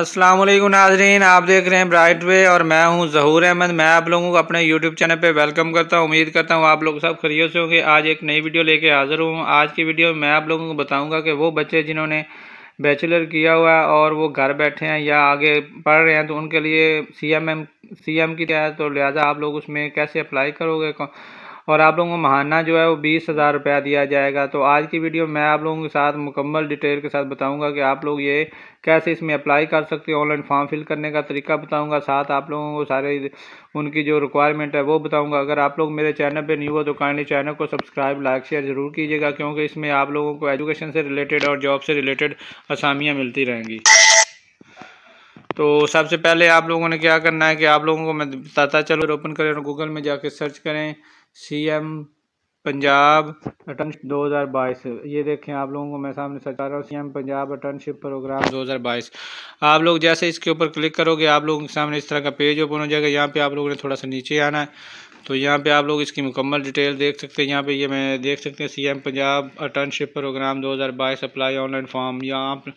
अस्सलाम वालेकुम नाजरीन आप देख रहे हैं ब्राइट वे और मैं हूं जहूर अहमद मैं आप लोगों को अपने यूट्यूब चैनल पे वेलकम करता हूं उम्मीद करता हूं आप लोग सब खरीय से होंगे आज एक नई वीडियो लेके हाजिर हूं आज की वीडियो में मैं आप लोगों को बताऊंगा कि वो बच्चे जिन्होंने बैचलर किया हुआ है और वो घर बैठे हैं या आगे पढ़ रहे हैं तो उनके लिए C M M C M की क्या है तो लिहाजा आप लोग उसमें कैसे अप्लाई करोगे और आप लोगों को महाना जो है वो बीस हज़ार रुपया दिया जाएगा तो आज की वीडियो मैं आप लोगों के साथ मुकम्मल डिटेल के साथ बताऊँगा कि आप लोग ये कैसे इसमें अप्लाई कर सकते हो ऑनलाइन फॉर्म फिल करने का तरीका बताऊँगा साथ आप लोगों को सारे उनकी जो रिक्वायरमेंट है वो बताऊँगा अगर आप लोग मेरे चैनल पर न्यू हो तो काइंडली चैनल को सब्सक्राइब लाइक शेयर ज़रूर कीजिएगा क्योंकि इसमें आप लोगों को एजुकेशन से रिलेटेड और जॉब से रिलेटेड आसामियाँ मिलती रहेंगी तो सबसे पहले आप लोगों ने क्या करना है कि आप लोगों को मैं बताता चलो ओपन करें और गूगल में जाके सर्च करें सी एम पंजाब अटर्नशिप 2022 ये देखें आप लोगों को मैं सामने सर्च कर रहा हूँ C M Punjab internship programme 2022 आप लोग जैसे इसके ऊपर क्लिक करोगे आप लोगों के सामने इस तरह का पेज ओपन हो जाएगा यहाँ पे आप लोगों ने थोड़ा सा नीचे आना है तो यहाँ पे आप लोग इसकी मुकम्मल डिटेल देख सकते हैं यहाँ पे ये मैं देख सकते हैं CM Punjab internship programme 2022 apply online form यहाँ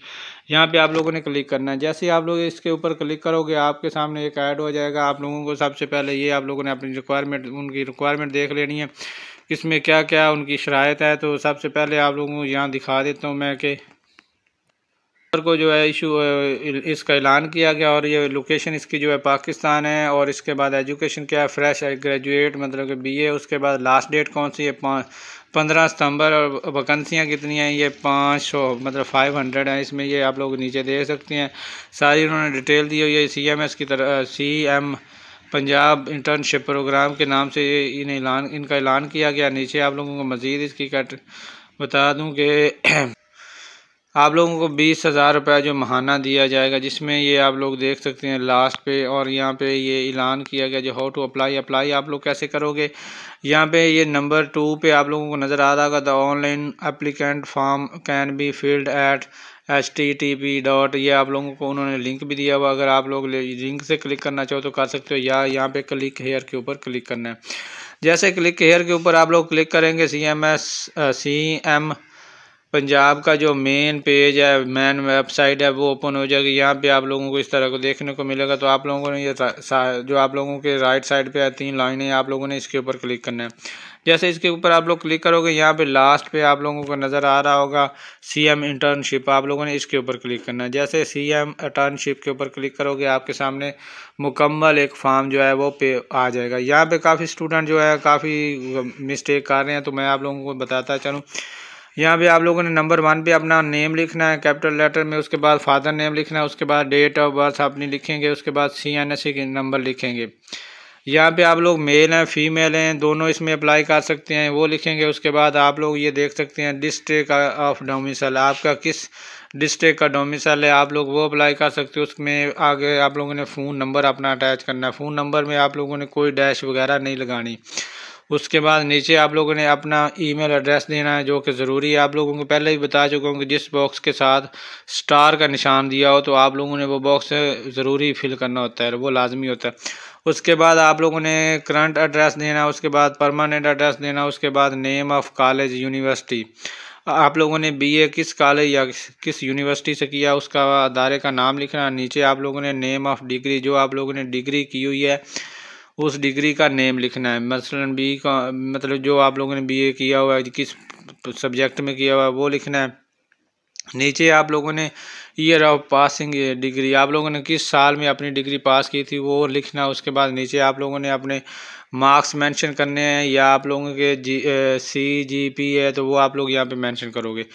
यहाँ पे आप लोगों ने क्लिक करना है जैसे ही आप लोग इसके ऊपर क्लिक करोगे आपके सामने एक ऐड हो जाएगा आप लोगों को सबसे पहले ये आप लोगों ने अपनी रिक्वायरमेंट उनकी रिक्वायरमेंट देख लेनी है इसमें क्या क्या उनकी शरात है तो सबसे पहले आप लोगों को यहाँ दिखा देता हूँ मैं कि को जो है इशू इसका ऐलान किया गया और ये लोकेशन इसकी जो है पाकिस्तान है और इसके बाद एजुकेशन क्या है फ्रेश ग्रेजुएट मतलब कि बीए उसके बाद लास्ट डेट कौन सी है पंद्रह सितंबर और वैकन्सियाँ कितनी हैं ये पाँच सौ मतलब फाइव हंड्रेड हैं इसमें ये आप लोग नीचे दे सकते हैं सारी उन्होंने डिटेल दी हुई है सी एम एस की तरह C M Punjab internship programme के नाम से ये इन ऐलान इनका ऐलान किया गया नीचे आप लोगों को मज़ीद इसकी कट बता दूँ कि आप लोगों को बीस हज़ार रुपया जो महाना दिया जाएगा जिसमें ये आप लोग देख सकते हैं लास्ट पे और यहाँ पे ये ऐलान किया गया जो हाउ टू अप्लाई अप्लाई आप लोग कैसे करोगे यहाँ पे ये नंबर टू पे आप लोगों को नज़र आ रहा होगा the online applicant form can be filled at H T T P dot ये आप लोगों को उन्होंने लिंक भी दिया हुआ अगर आप लोग लिंक से क्लिक करना चाहो तो कर सकते हो या यहाँ पे क्लिक हेयर के ऊपर क्लिक करना है जैसे क्लिक हेयर के ऊपर आप लोग क्लिक करेंगे C M S C M Punjab का जो मेन पेज है मेन वेबसाइट है वो ओपन हो जाएगी यहाँ पे आप लोगों को इस तरह को देखने को मिलेगा तो आप लोगों ने ये जो आप लोगों के राइट साइड पे है तीन लाइनें आप लोगों ने इसके ऊपर क्लिक करना है जैसे इसके ऊपर आप लोग क्लिक करोगे यहाँ पे लास्ट पे आप लोगों को नज़र आ रहा होगा सीएम इंटर्नशिप आप लोगों ने इसके ऊपर क्लिक करना है जैसे सीएम इंटर्नशिप के ऊपर क्लिक करोगे आपके सामने मुकम्मल एक फॉर्म जो है वो पे आ जाएगा यहाँ पे काफ़ी स्टूडेंट जो है काफ़ी मिस्टेक कर रहे हैं तो मैं आप लोगों को बताता चलूँ यहाँ पे आप लोगों ने नंबर वन पे अपना नेम लिखना है कैपिटल लेटर में उसके बाद फादर नेम लिखना है उसके बाद डेट ऑफ बर्थ अपनी लिखेंगे उसके बाद C N S C number लिखेंगे यहाँ पे आप लोग मेल हैं फीमेल हैं दोनों इसमें अप्लाई कर सकते हैं वो लिखेंगे उसके बाद आप लोग ये देख सकते हैं डिस्ट्रिक ऑफ डोमिसल आपका किस डिस्ट्रिक का डोमिसल है आप लोग वो अप्लाई कर सकते हो उसमें आगे आप लोगों ने फ़ोन नंबर अपना अटैच करना है फ़ोन नंबर में आप लोगों ने कोई डैश वगैरह नहीं लगानी उसके बाद नीचे आप लोगों ने अपना ईमेल एड्रेस देना है जो कि ज़रूरी है आप लोगों को पहले ही बता चुका हूँ कि जिस बॉक्स के साथ स्टार का निशान दिया हो तो आप लोगों ने वो बॉक्स ज़रूरी फिल करना होता है वो लाजमी होता है उसके बाद आप लोगों ने करंट एड्रेस देना उसके बाद परमानेंट एड्रेस देना उसके बाद नेम ऑफ़ कॉलेज यूनिवर्सिटी आप लोगों ने बीए किस कॉलेज या किस यूनिवर्सिटी से किया उसका अदारे का नाम लिखना नीचे आप लोगों ने नेम ऑफ़ डिग्री जो आप लोगों ने डिग्री की हुई है उस डिग्री का नेम लिखना है मसलन बी का मतलब जो आप लोगों ने बीए किया हुआ है किस सब्जेक्ट में किया हुआ है वो लिखना है नीचे आप लोगों ने ईयर ऑफ पासिंग डिग्री आप लोगों ने किस साल में अपनी डिग्री पास की थी वो लिखना उसके बाद नीचे आप लोगों ने अपने मार्क्स मेंशन करने हैं या आप लोगों के जी सी जी पी है तो वो आप लोग यहाँ पे मेंशन करोगे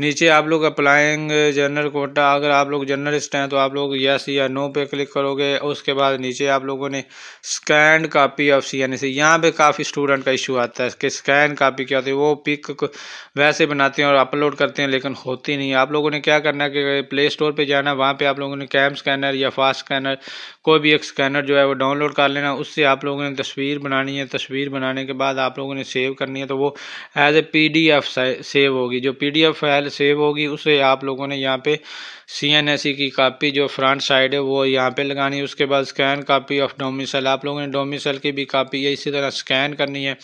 नीचे आप लोग अप्लाइंग जनरल कोटा अगर आप लोग जर्नलिस्ट हैं तो आप लोग यस या नो पे क्लिक करोगे उसके बाद नीचे आप लोगों ने scan copy of C N A C यहाँ पर काफ़ी स्टूडेंट का इशू आता है कि स्कैन कापी क्या होती है वो पिक वैसे बनाते हैं और अपलोड करते हैं लेकिन होती नहीं आप लोगों ने क्या करना है कि प्ले स्टोर पर जाना है वहाँ पर आप लोगों ने कैम स्कैनर या फास्ट स्कैनर कोई भी एक स्कैनर जो है वो डाउनलोड कर लेना उससे आप लोगों ने तस्वीर बनानी है तस्वीर बनाने के बाद आप लोगों ने सेव करनी है तो वो as a P D F save होगी जो P D F file save होगी उसे आप लोगों ने यहाँ पे सी e की कापी जो फ्रंट साइड है वो यहाँ पे लगानी है उसके बाद स्कैन कापी ऑफ डोमिसल आप लोगों ने डोमिसल की भी कापी है इसी तरह स्कैन करनी है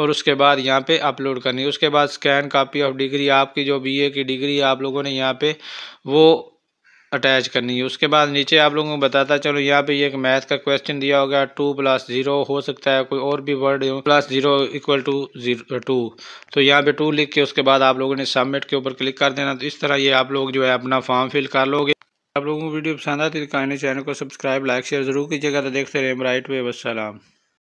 और उसके बाद यहाँ पे अपलोड करनी है उसके बाद स्कैन कापी ऑफ डिग्री आपकी जो बी ए की डिग्री आप लोगों ने यहाँ पे वो अटैच करनी है उसके बाद नीचे आप लोगों को बताता चलो यहाँ पे एक मैथ का क्वेश्चन दिया होगा टू प्लस जीरो हो सकता है कोई और भी वर्ड हो plus zero equal to zero two तो यहाँ पे टू लिख के उसके बाद आप लोगों ने सबमिट के ऊपर क्लिक कर देना तो इस तरह ये आप लोग जो है अपना फॉर्म फिल कर लोगे आप लोगों को वीडियो पसंद आती तो चैनल को सब्सक्राइब लाइक शेयर जरूर कीजिएगा तो देखते रहे राइट वे वसलम